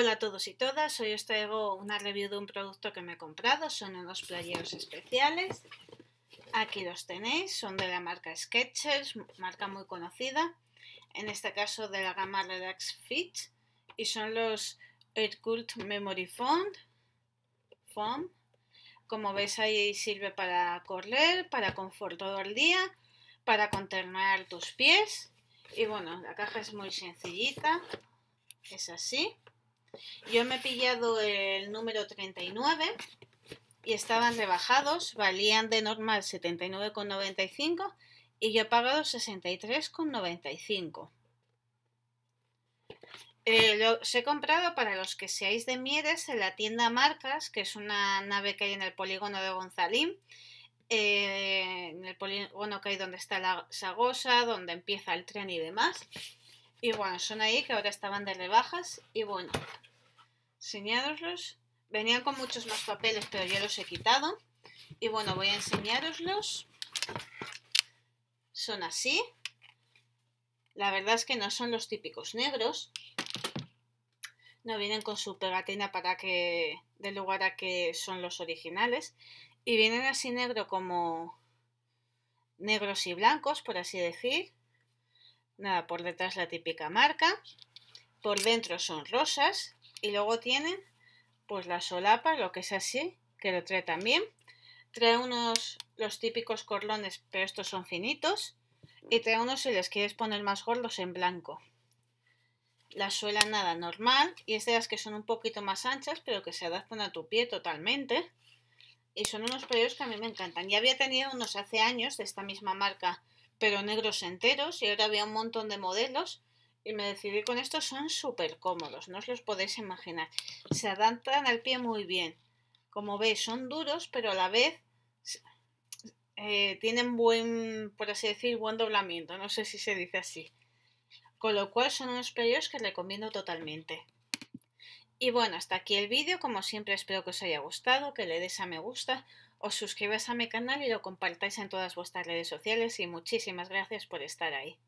Hola a todos y todas, hoy os traigo una review de un producto que me he comprado, son unos playeros especiales, aquí los tenéis, son de la marca Skechers, marca muy conocida, en este caso de la gama Relax Fit, y son los Air Memory Foam, como veis ahí sirve para correr, para confort todo el día, para contener tus pies, y bueno, la caja es muy sencillita, es así. Yo me he pillado el número 39 y estaban rebajados, valían de normal 79,95 y yo he pagado 63,95. Eh, los he comprado para los que seáis de Mieres en la tienda Marcas, que es una nave que hay en el polígono de Gonzalín, eh, en el polígono que hay donde está la Sagosa, donde empieza el tren y demás. Y bueno, son ahí que ahora estaban de rebajas y bueno, enseñároslos. Venían con muchos más papeles, pero ya los he quitado. Y bueno, voy a enseñároslos. Son así. La verdad es que no son los típicos negros. No vienen con su pegatina para que del lugar a que son los originales. Y vienen así negro como negros y blancos, por así decir. Nada, por detrás la típica marca. Por dentro son rosas. Y luego tienen pues la solapa, lo que es así, que lo trae también. Trae unos, los típicos corlones, pero estos son finitos. Y trae unos si les quieres poner más gordos en blanco. La suela nada normal y es de las que son un poquito más anchas, pero que se adaptan a tu pie totalmente. Y son unos proyectos que a mí me encantan. Ya había tenido unos hace años de esta misma marca, pero negros enteros. Y ahora había un montón de modelos y me decidí con estos, son súper cómodos, no os los podéis imaginar. Se adaptan al pie muy bien. Como veis, son duros, pero a la vez eh, tienen buen, por así decir, buen doblamiento. No sé si se dice así. Con lo cual son unos playos que recomiendo totalmente. Y bueno, hasta aquí el vídeo. Como siempre espero que os haya gustado, que le des a me gusta, os suscribáis a mi canal y lo compartáis en todas vuestras redes sociales y muchísimas gracias por estar ahí.